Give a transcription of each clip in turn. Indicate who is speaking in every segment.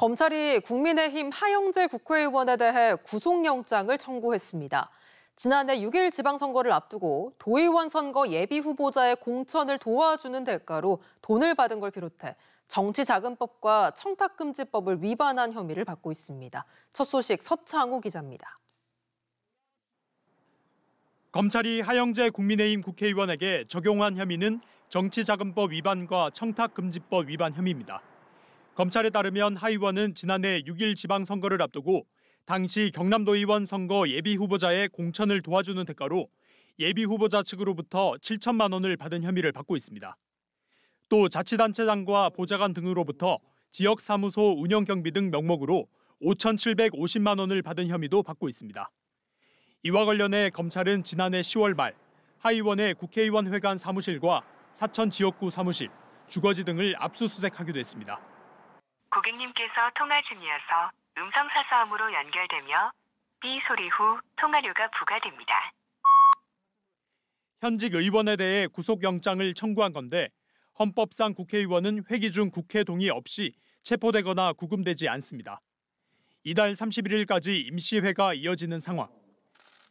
Speaker 1: 검찰이 국민의힘 하영재 국회의원에 대해 구속영장을 청구했습니다. 지난해 6일 지방선거를 앞두고 도의원 선거 예비 후보자의 공천을 도와주는 대가로 돈을 받은 걸 비롯해 정치자금법과 청탁금지법을 위반한 혐의를 받고 있습니다. 첫 소식 서창우 기자입니다.
Speaker 2: 검찰이 하영재 국민의힘 국회의원에게 적용한 혐의는 정치자금법 위반과 청탁금지법 위반 혐의입니다. 검찰에 따르면 하 의원은 지난해 6일 지방선거를 앞두고 당시 경남도의원 선거 예비후보자의 공천을 도와주는 대가로 예비후보자 측으로부터 7천만 원을 받은 혐의를 받고 있습니다. 또 자치단체장과 보좌관 등으로부터 지역사무소 운영경비 등 명목으로 5,750만 원을 받은 혐의도 받고 있습니다. 이와 관련해 검찰은 지난해 10월 말 하의원의 국회의원 회관 사무실과 사천 지역구 사무실, 주거지 등을 압수수색하기도 했습니다.
Speaker 1: 고객님께서
Speaker 2: 통화 중이어서 음성 사서함으로 연결되며 B 소리 후 통화료가 부과됩니다. 현직 의원에 대해 구속영장을 청구한 건데 헌법상 국회의원은 회기 중 국회 동의 없이 체포되거나 구금되지 않습니다. 이달 31일까지 임시회가 이어지는 상황.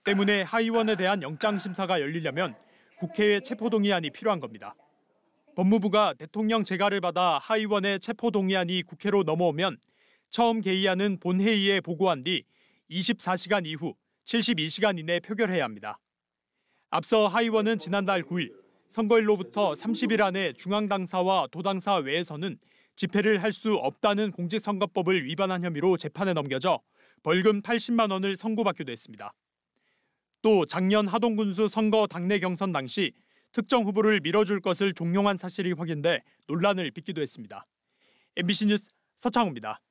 Speaker 2: 때문에 하의원에 대한 영장심사가 열리려면 국회의 체포동의안이 필요한 겁니다. 법무부가 대통령 재가를 받아 하의원의 체포 동의안이 국회로 넘어오면 처음 개의안은 본회의에 보고한 뒤 24시간 이후 72시간 이내 표결해야 합니다. 앞서 하의원은 지난달 9일 선거일로부터 30일 안에 중앙당사와 도당사 외에서는 집회를 할 수 없다는 공직선거법을 위반한 혐의로 재판에 넘겨져 벌금 80만 원을 선고받기도 했습니다. 또 작년 하동군수 선거 당내 경선 당시 특정 후보를 밀어줄 것을 종용한 사실이 확인돼 논란을 빚기도 했습니다. MBC 뉴스 서창우입니다.